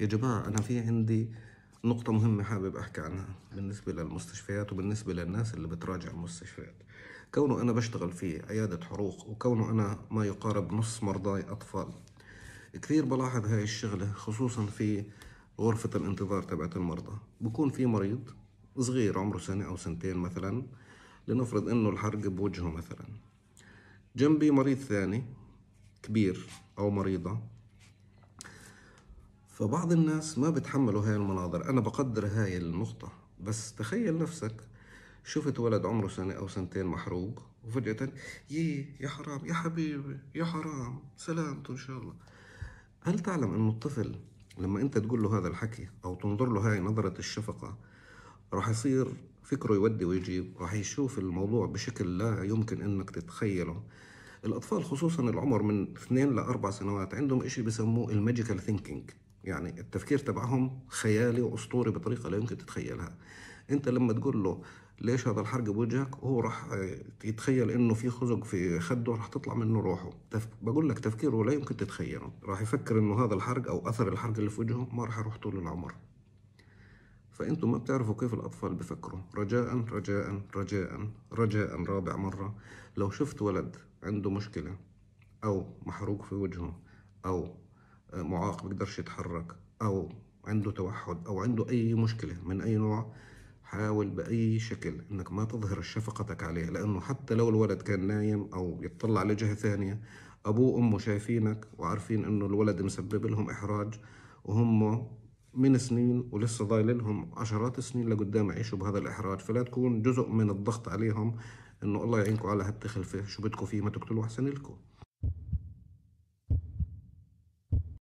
يا جماعة أنا في عندي نقطة مهمة حابب أحكي عنها بالنسبة للمستشفيات وبالنسبة للناس اللي بتراجع المستشفيات كونه أنا بشتغل في عيادة حروق وكونه أنا ما يقارب نص مرضاي أطفال كثير بلاحظ هاي الشغلة خصوصا في غرفة الانتظار تبعت المرضى بكون في مريض صغير عمره سنة أو سنتين مثلا لنفرض إنه الحرق بوجهه مثلا جنبي مريض ثاني كبير أو مريضة فبعض الناس ما بتحملوا هاي المناظر أنا بقدر هاي النقطة بس تخيل نفسك شفت ولد عمره سنة أو سنتين محروق وفجأة يي يا حرام يا حبيبي يا حرام سلامته إن شاء الله هل تعلم أنه الطفل لما أنت تقول له هذا الحكي أو تنظر له هاي نظرة الشفقة راح يصير فكره يودي ويجيب راح يشوف الموضوع بشكل لا يمكن أنك تتخيله الأطفال خصوصا العمر من اثنين لأربع سنوات عندهم إشي بسموه الماجيكال ثينكينج يعني التفكير تبعهم خيالي واسطوري بطريقه لا يمكن تتخيلها انت لما تقول له ليش هذا الحرق بوجهك هو راح يتخيل انه في خزق في خده راح تطلع منه روحه تف... بقول لك تفكيره لا يمكن تتخيله راح يفكر انه هذا الحرق او اثر الحرق اللي في وجهه ما راح يروح طول العمر فانتم ما بتعرفوا كيف الاطفال بفكروا رجاء رجاء رجاء رجاء رابع مره لو شفت ولد عنده مشكله او محروق في وجهه او معاق بيقدرش يتحرك او عنده توحد او عنده اي مشكله من اي نوع حاول باي شكل انك ما تظهر شفقتك عليه لانه حتى لو الولد كان نايم او يطلع لجهه ثانيه ابوه وامه شايفينك وعارفين انه الولد مسبب لهم احراج وهم من سنين ولسه ضايل لهم عشرات السنين لقدام يعيشوا بهذا الإحراج فلا تكون جزء من الضغط عليهم إنه الله يعينكم على هالتخلفة شو بدكم فيه ما تقتلوا أحسن لكم